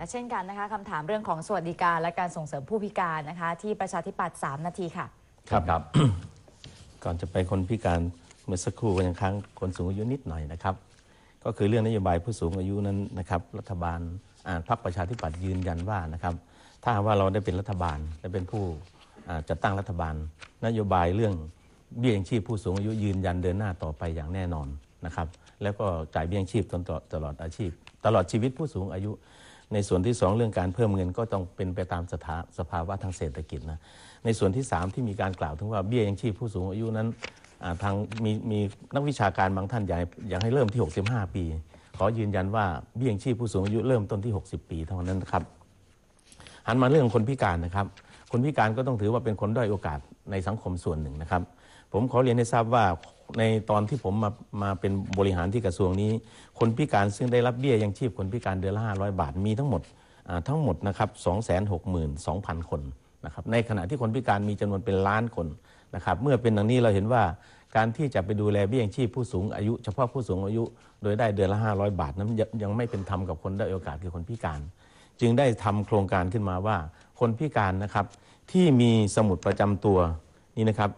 และเช่นกันนะคะคำถามเรื่องของสวัสดิการและการส่งเสริมผู้พิการนะคะที่ประชาธิปัตย์3นาทีค่ะครับครับก่อนจะไปคนพิการเมื่อสักครู่กันยังค้างคนสูงอายุนิดหน่อยนะครับ ก็คือเรื่องนโยบายผู้สูงอายุนั้นนะครับรัฐบาลพรรคประชาธิปัตย์ยืนยันว่านะครับถ้าว่าเราได้เป็นรัฐบาลและเป็นผู้จัดตั้งรัฐบาล นโยบายเรื่องเบี้ยยังชีพผู้สูงอายุยืนยันเดินหน้าต่อไปอย่างแน่นอนนะครับแล้วก็จ่ายเบี้ยยังชีพตลอดตลอดอาชีพ ตลอดชีวิตผู้สูงอายุในส่วนที่ 2 เรื่องการเพิ่มเงินก็ต้องเป็นไปตามสถาสภาวะทางเศรษฐกิจนะในส่วนที่ 3 ที่มีการกล่าวถึงว่าเบี้ยยังชีพผู้สูงอายุนั้นทางมีมีนักวิชาการบางท่านอยากอยากให้เริ่มที่ 65 ปี ขอยืนยันว่าเบี้ยยังชีพผู้สูงอายุเริ่มต้นที่ 60 ปี เท่านั้นครับหันมาเรื่องคนพิการนะครับ คนพิการก็ต้องถือว่าเป็นคนด้อยโอกาสในสังคมส่วนหนึ่งนะครับผมขอเรียนให้ทราบว่าในตอนที่ผมมามาเป็นบริหารที่กระทรวงนี้ คนพิการซึ่งได้รับเบี้ยยังชีพคนพิการเดือนละ 500 บาทมีทั้งหมดทั้งหมดนะครับ262,000 คนนะครับ ในขณะที่คนพิการมีจำนวนเป็นล้านคนนะครับ เมื่อเป็นดังนี้เราเห็นว่าการที่จะไปดูแลเบี้ยยังชีพผู้สูงอายุ เฉพาะผู้สูงอายุโดยได้เดือนละ 500 บาทนั้นยังไม่เป็นธรรมกับคนได้โอกาสคือคนพิการ จึงได้ทำโครงการขึ้นมาว่า คนพิการนะครับ ที่มีสมุดประจำตัวนี่นะครับ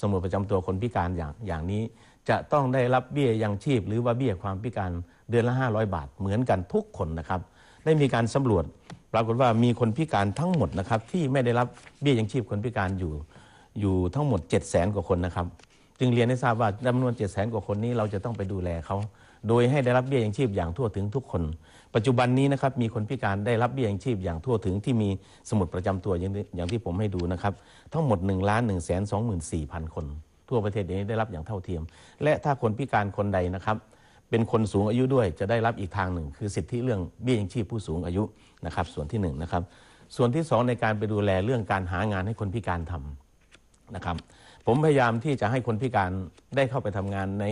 สมุดประจำตัวคนพิการอย่างอย่างนี้ จะต้องได้รับเบี้ยยังชีพหรือว่าเบี้ยความพิการเดือนละ 500 บาทเหมือนกันทุกคนนะครับ ได้มีการสำรวจปรากฏว่ามีคนพิการทั้งหมดนะครับ ที่ไม่ได้รับเบี้ยยังชีพคนพิการอยู่อยู่ทั้งหมด 7 0 0 0 0นกว่าคนนะครับ จึงเรียนให้ทราบว่าจำนวน 7 0 0 0 0นกว่าคนนี้เราจะต้องไปดูแลเขาโดยให้ได้รับเบี้ยยังชีพอย่างทั่วถึงทุกคน ปัจจุบันนี้นะครับมีคนพิการได้รับเบี้ยยังชีพอย่างทั่วถึงที่มีสมุดประจำตัวอย่างอย่างที่ผมให้ดูนะครับ ทั้งหมด1นึ่งล้านหนึ่งแสนสองหมื่นสี่พันคน ทั่วประเทศนี้ได้รับอย่างเท่าเทียม และถ้าคนพิการคนใดนะครับ เป็นคนสูงอายุด้วย จะได้รับอีกทางหนึ่ง คือสิทธิเรื่องเบี้ยยังชีพผู้สูงอายุนะครับ ส่วนที่1นนะครับส่วนที่ 2 ในการไปดูแลเรื่องการหางานให้คนพิการทำนะครับ ผมพยายามที่จะให้คนพิการได้เข้าไปทำงานใน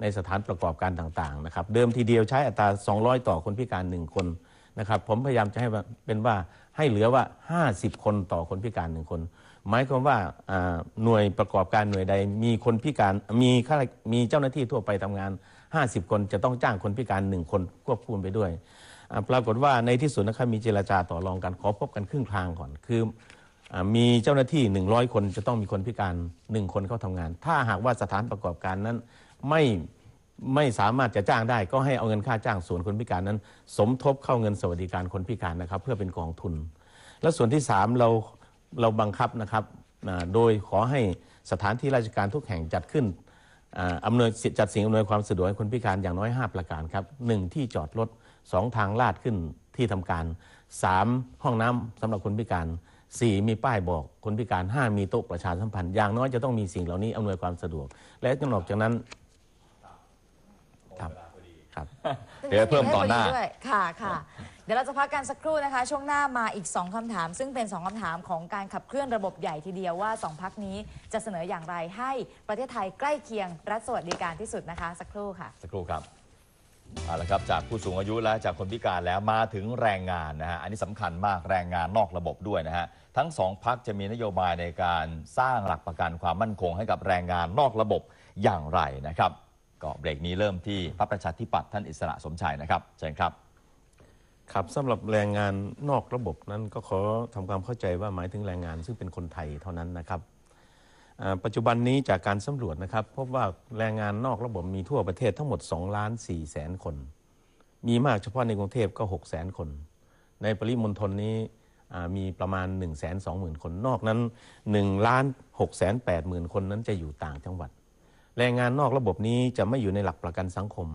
ในสถานประกอบการต่างๆนะครับเดิมทีเดียวใช้อัตรา 200 ต่อคนพิการ 1 คนนะครับผมพยายามจะให้เป็นว่าให้เหลือว่า 50 คนต่อคนพิการ1คนหมายความว่าหน่วยประกอบการหน่วยใดมีคนพิการมีข้ามีเจ้าหน้าที่ทั่วไปทำงาน 50 คนจะต้องจ้างคนพิการ 1 คนควบคุมไปด้วย ปรากฏว่าในที่สุดนะครับ มีเจรจาต่อรองกันขอพบกันครึ่งทางก่อนคือมีเจ้าหน้าที่ 100 คนจะต้องมีคนพิการ 1 คนเข้าทำงาน ถ้าหากว่าสถานประกอบการนั้นไม่ไม่สามารถจะจ้างได้ ก็ให้เอาเงินค่าจ้างส่วนคนพิการนั้น สมทบเข้าเงินสวัสดิการคนพิการนะครับ เพื่อเป็นกองทุน และส่วนที่3เราเราบังคับนะครับ โดยขอให้สถานที่ราชการทุกแห่งจัดขึ้นอำนวยจัดสิ่งอำนวยความสะดวกให้คนพิการอย่างน้อย 5 ประการครับ 1. ที่จอดรถ 2. ทางลาดขึ้นที่ทำการ 3. ห้องน้ำสำหรับคนพิการสี่มีป้ายบอก คนพิการห้ามีโต๊ะประชาสัมพันธ์อย่างน้อยจะต้องมีสิ่งเหล่านี้ อำนวยความสะดวก และนอกจากนั้นครับครับเดี๋ยวเพิ่มต่อหน้าค่ะค่ะ เดี๋ยวเราจะพักกันสักครู่นะคะ ช่วงหน้ามาอีกสองคำถาม ซึ่งเป็นสองคำถามของการขับเคลื่อนระบบใหญ่ทีเดียวว่าสองพักนี้จะเสนออย่างไรให้ประเทศไทยใกล้เคียงรัฐสวัสดิการที่สุดนะคะ สักครู่ค่ะสักครู่ครับเอาละครับจากผู้สูงอายุและจากคนพิการแล้วมาถึงแรงงานนะฮะอันนี้สำคัญมากแรงงานนอกระบบด้วยนะฮะทั้งสองพักจะมีนโยบายในการสร้างหลักประกันความมั่นคง ให้กับแรงงานนอกระบบอย่างไรนะครับ ก็เบรกนี้เริ่มที่พระประชาธิปัตย์ท่านอิสระสมชัยนะครับเชิญครับ ครับสำหรับแรงงานนอกระบบนั้นก็ขอทำความเข้าใจว่าหมายถึงแรงงานซึ่งเป็นคนไทยเท่านั้นนะครับปัจจุบันนี้จากการสำรวจนะครับ พบว่าแรงงานนอกระบบมีทั่วประเทศทั้งหมด2ล้าน4แสนคน มีมากเฉพาะในกรุงเทพก็6แสนคน ในปริมณฑลนี้มีประมาณ 1 2 0 0 0 0คน นอกนั้น1ล้าน6แสน8หมื่นคนนั้นจะอยู่ต่างจังหวัด แรงงานนอกระบบนี้จะไม่อยู่ในหลักประกันสังคม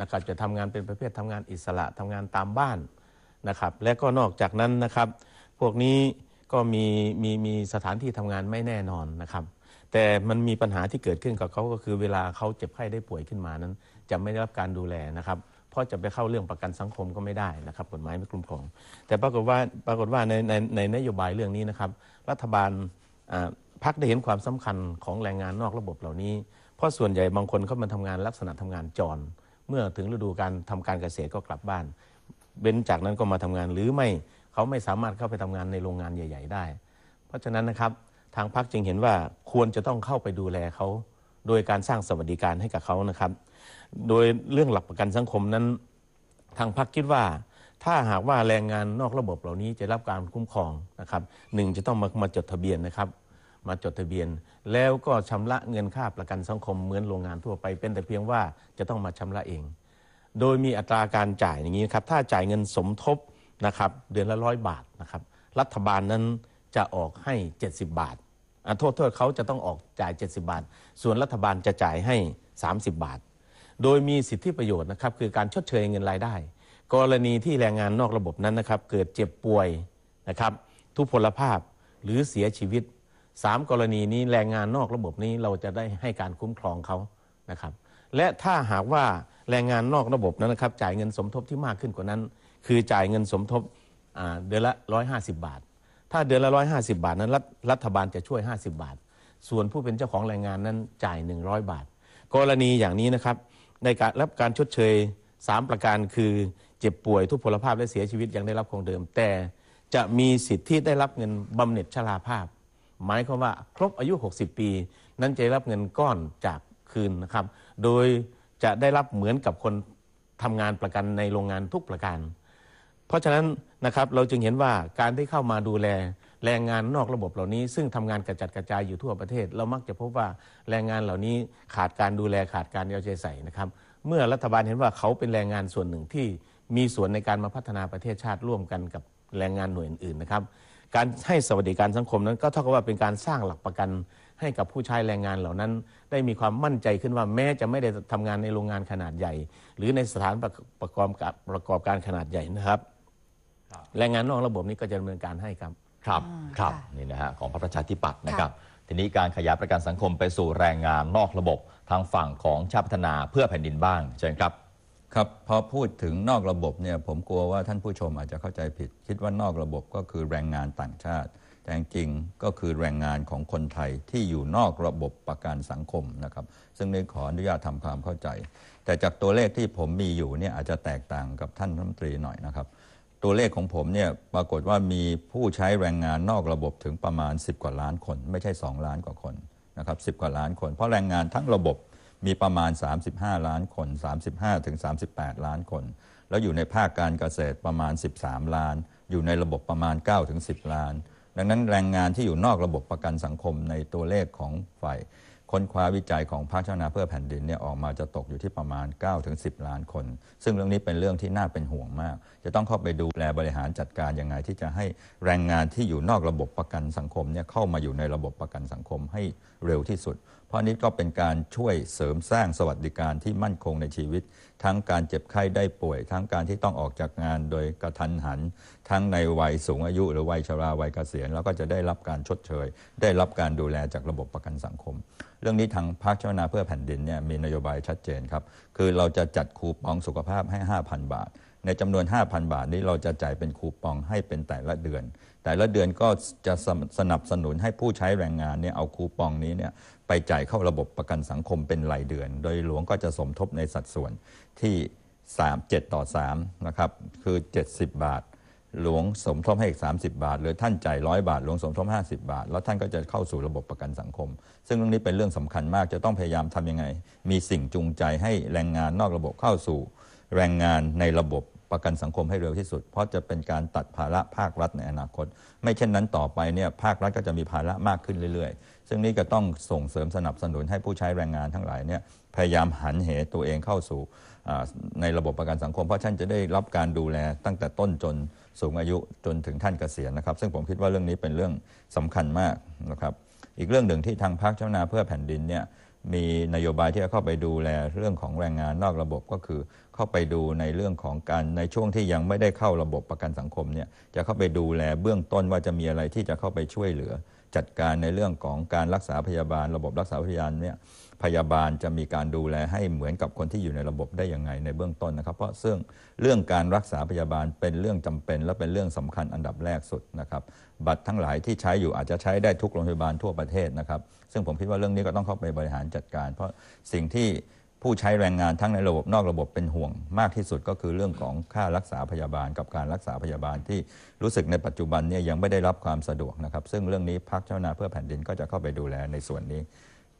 นะครับ จะทำงานเป็นประเภททำงานอิสระทำงานตามบ้านนะครับ และก็นอกจากนั้นนะครับ พวกนี้ก็มีมีมีสถานที่ทำงานไม่แน่นอนนะครับแต่มันมีปัญหาที่เกิดขึ้นกับเขาก็คือเวลาเขาเจ็บไข้ได้ป่วยขึ้นมานั้น จะไม่ได้รับการดูแลนะครับ เพราะจะไปเข้าเรื่องประกันสังคมก็ไม่ได้นะครับกฎหมายไม่คุ้มครองแต่ปรากฏว่าปรากฏว่าในในในนโยบายเรื่องนี้นะครับ รัฐบาลพักได้เห็นความสำคัญของแรงงานนอกระบบเหล่านี้ เพราะส่วนใหญ่บางคนเขามาทำงานลักษณะทำงานจรเมื่อถึงฤดูการทำการเกษตรก็กลับบ้านเว้นจากนั้นก็มาทำงาน หรือไม่เขาไม่สามารถเข้าไปทำงานในโรงงานใหญ่ ๆ ได้ เพราะฉะนั้นนะครับทางพักจึงเห็นว่าควรจะต้องเข้าไปดูแลเขา โดยการสร้างสวัสดิการให้กับเขานะครับ โดยเรื่องหลักประกันสังคมนั้น ทางพักคิดว่า ถ้าหากว่าแรงงานนอกระบบเหล่านี้จะรับการคุ้มครองนะครับหนึ่งจะต้องมามาจดทะเบียนนะครับมาจดทะเบียนแล้วก็ชำระเงินค่าประกันสังคมเหมือนโรงงานทั่วไปเป็นแต่เพียงว่าจะต้องมาชำระเอง โดยมีอัตราการจ่ายอย่างนี้ครับถ้าจ่ายเงินสมทบนะครับเดือนละร้อยบาทนะครับรัฐบาลนั้นจะออกให้ 70 บาทโทษโทษเขาจะต้องออกจ่าย 70 บาท ส่วนรัฐบาลจะจ่ายให้ 30 บาท โดยมีสิทธิประโยชน์นะครับคือการชดเชยเงินรายได้ กรณีที่แรงงานนอกระบบนั้นนะครับเกิดเจ็บป่วยนะครับทุพพลภาพหรือเสียชีวิต 3 กรณีนี้แรงงานนอกระบบนี้เราจะได้ให้การคุ้มครองเขานะครับและถ้าหากว่าแรงงานนอกระบบนั้นนะครับจ่ายเงินสมทบที่มากขึ้นกว่านั้น คือจ่ายเงินสมทบเดือนละ150 บาทถ้าเดือนละร้อยห้าสิบาทนั้นรัฐบาลจะช่วย 50 บาท ส่วนผู้เป็นเจ้าของแรงงานนั้นจ่าย 100 บาท กรณีอย่างนี้นะครับ ในการรับการชดเชย 3 ประการคือเจ็บป่วยทุพพลภาพและเสียชีวิตยังได้รับคงเดิม แต่จะมีสิทธิ์ที่ได้รับเงินบำเหน็จชราภาพ หมายความว่าครบอายุ 60 ปี นั้นจะได้รับเงินก้อนจากคืนนะครับ โดยจะได้รับเหมือนกับคนทำงานประกันในโรงงานทุกประการเพราะฉะนั้นนะครับเราจึงเห็นว่าการที่เข้ามาดูแลแรงงานนอกระบบเหล่านี้ ซึ่งทำงานกระจัดกระจายอยู่ทั่วประเทศ เรามักจะพบว่าแรงงานเหล่านี้ขาดการดูแลขาดการเอาใจใส่นะครับ เมื่อรัฐบาลเห็นว่าเขาเป็นแรงงานส่วนหนึ่งที่มีส่วนในการมาพัฒนาประเทศชาติร่วมกันกับแรงงานหน่วยอื่น ๆ นะครับ การให้สวัสดิการสังคมนั้นก็เท่ากับว่าเป็นการสร้างหลักประกันให้กับผู้ใช้แรงงานเหล่านั้น ได้มีความมั่นใจขึ้นว่าแม้จะไม่ได้ทำงานในโรงงานขนาดใหญ่ หรือในสถานประกอบประกอบการขนาดใหญ่นะครับแรงงานนอกระบบนี้ก็จะดำเนินการให้ครับ ครับ ครับนี่นะฮะของพระประชาธิปัตย์นะครับ ทีนี้การขยายประกันสังคม ไปสู่แรงงานนอกระบบทางฝั่งของชาติพัฒนาเพื่อแผ่นดินบ้างเชิญครับ ครับพอพูดถึงนอกระบบเนี่ย ผมกลัวว่าท่านผู้ชมอาจจะเข้าใจผิด คิดว่านอกระบบก็คือแรงงานต่างชาติ แต่จริงก็คือแรงงานของคนไทยที่อยู่นอกระบบประกันสังคมนะครับ ซึ่งในขออนุญาตทำความเข้าใจ แต่จากตัวเลขที่ผมมีอยู่เนี่ยอาจจะแตกต่างกับท่านรัฐมนตรีหน่อยนะครับตัวเลขของผมเนี่ยปรากฏว่ามีผู้ใช้แรงงานนอกระบบถึงประมาณ 10 กว่าล้านคน ไม่ใช่ 2 ล้านกว่าคนนะครับ10 กว่าล้านคน เพราะแรงงานทั้งระบบมีประมาณ 35 ล้านคน 35ถึง38 ล้านคน แล้วอยู่ในภาคการเกษตรประมาณ 13 ล้าน อยู่ในระบบประมาณ9ถึง10 ล้าน ดังนั้นแรงงานที่อยู่นอกระบบประกันสังคมในตัวเลขของฝ่ายค้นคว้าวิจัยของภาคชาวนาเพื่อแผ่นดินเนี่ยออกมาจะตกอยู่ที่ประมาณ 9-10 ล้านคน ซึ่งเรื่องนี้เป็นเรื่องที่น่าเป็นห่วงมาก จะต้องเข้าไปดูแลบริหารจัดการยังไงที่จะให้แรงงานที่อยู่นอกระบบประกันสังคมเนี่ยเข้ามาอยู่ในระบบประกันสังคมให้เร็วที่สุดเพราะนี้ก็เป็นการช่วยเสริมสร้างสวัสดิการที่มั่นคงในชีวิต ทั้งการเจ็บไข้ได้ป่วยทั้งการที่ต้องออกจากงานโดยกระทันหัน ทั้งในวัยสูงอายุ หรือวัยชราวัยเกษียณแล้วก็จะได้รับการชดเชย ได้รับการดูแลจากระบบประกันสังคม เรื่องนี้ทางพรรคชาวนาเพื่อแผ่นดินเนี่ยมีนโยบายชัดเจนครับคือเราจะจัดคูปองสุขภาพให้ 5,000 บาทในจำนวน 5,000 บาทนี้เราจะจ่ายเป็นคูปองให้เป็นแต่ละเดือน แต่ละเดือนก็จะสนับสนุนให้ผู้ใช้แรงงานเนี่ยเอาคูปองนี้เนี่ยไปจ่ายเข้าระบบประกันสังคมเป็นรายเดือน โดยหลวงก็จะสมทบในสัดส่วนที่3 7ต่อ3นะครับคือ 70 บาท หลวงสมทบให้อีก30 บาท หรือท่านจ่ายร้อยบาท หลวงสมทบ50 บาท แล้วท่านก็จะเข้าสู่ระบบประกันสังคม ซึ่งเรื่องนี้เป็นเรื่องสำคัญมากจะต้องพยายามทํำยังไง มีสิ่งจูงใจให้แรงงานนอกระบบเข้าสู่แรงงานในระบบประกันสังคมให้เร็วที่สุด เพราะจะเป็นการตัดภาระภาครัฐในอนาคต ไม่เช่นนั้นต่อไปเนี่ยภาครัฐก็จะมีภาระมากขึ้นเรื่อย ๆ ซึ่งนี่ก็ต้องส่งเสริมสนับสนุนให้ผู้ใช้แรงงานทั้งหลายเนี่ยพยายามหันเหตัวเองเข้าสู่ในระบบประกันสังคมเพราะท่านจะได้รับการดูแลตั้งแต่ต้นจนสูงอายุจนถึงท่านเกษียณนะครับ ซึ่งผมคิดว่าเรื่องนี้เป็นเรื่องสำคัญมากนะครับ อีกเรื่องหนึ่งที่ทางพรรคเจ้านาเพื่อแผ่นดินเนี่ยมีนโยบายที่จะเข้าไปดูแลเรื่องของแรงงานนอกระบบก็คือ เข้าไปดูในเรื่องของการ ในช่วงที่ยังไม่ได้เข้าระบบประกันสังคมเนี่ยจะเข้าไปดูแลเบื้องต้นว่าจะมีอะไรที่จะเข้าไปช่วยเหลือ จัดการในเรื่องของการรักษาพยาบาล ระบบรักษาพยาบาลเนี่ยพยาบาลจะมีการดูแลให้เหมือนกับคนที่อยู่ในระบบได้ยังไงในเบื้องต้นนะครับ เพราะซึ่งเรื่องการรักษาพยาบาลเป็นเรื่องจำเป็นและเป็นเรื่องสำคัญอันดับแรกสุดนะครับ บัตรทั้งหลายที่ใช้อยู่อาจจะใช้ได้ทุกโรงพยาบาลทั่วประเทศนะครับ ซึ่งผมคิดว่าเรื่องนี้ก็ต้องเข้าไปบริหารจัดการ เพราะสิ่งที่ผู้ใช้แรงงานทั้งในระบบนอกระบบเป็นห่วง มากที่สุด ก็คือเรื่องของค่ารักษาพยาบาล กับการรักษาพยาบาล ที่รู้สึกในปัจจุบันเนี่ยยังไม่ได้รับความสะดวกนะครับ ซึ่งเรื่องนี้พักเจ้านาเพื่อแผ่นดินก็จะเข้าไปดูแลในส่วนนี้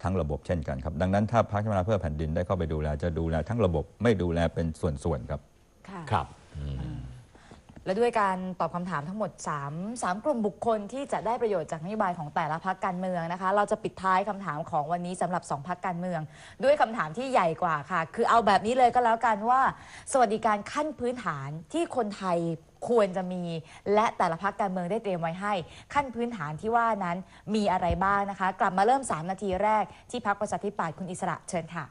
ทั้งระบบเช่นกันครับ ดังนั้นถ้าพรรคพัฒนาเพื่อแผ่นดินได้เข้าไปดูแลจะดูแลทั้งระบบไม่ดูแลเป็นส่วนๆครับค่ะครับและด้วยการตอบคำถามทั้งหมด 3 3 กลุ่มบุคคลที่จะได้ประโยชน์จากนโยบายของแต่ละพักการเมืองนะคะ เราจะปิดท้ายคำถามของวันนี้สำหรับ2พักการเมือง ด้วยคำถามที่ใหญ่กว่าค่ะ คือเอาแบบนี้เลยก็แล้วกันว่า สวัสดิการขั้นพื้นฐานที่คนไทยควรจะมี และแต่ละพักการเมืองได้เตรียมไว้ให้ ขั้นพื้นฐานที่ว่านั้นมีอะไรบ้างนะคะ กลับมาเริ่ม 3 นาทีแรกที่พักประชาธิปัตย์คุณอิสระเชิญค่ะ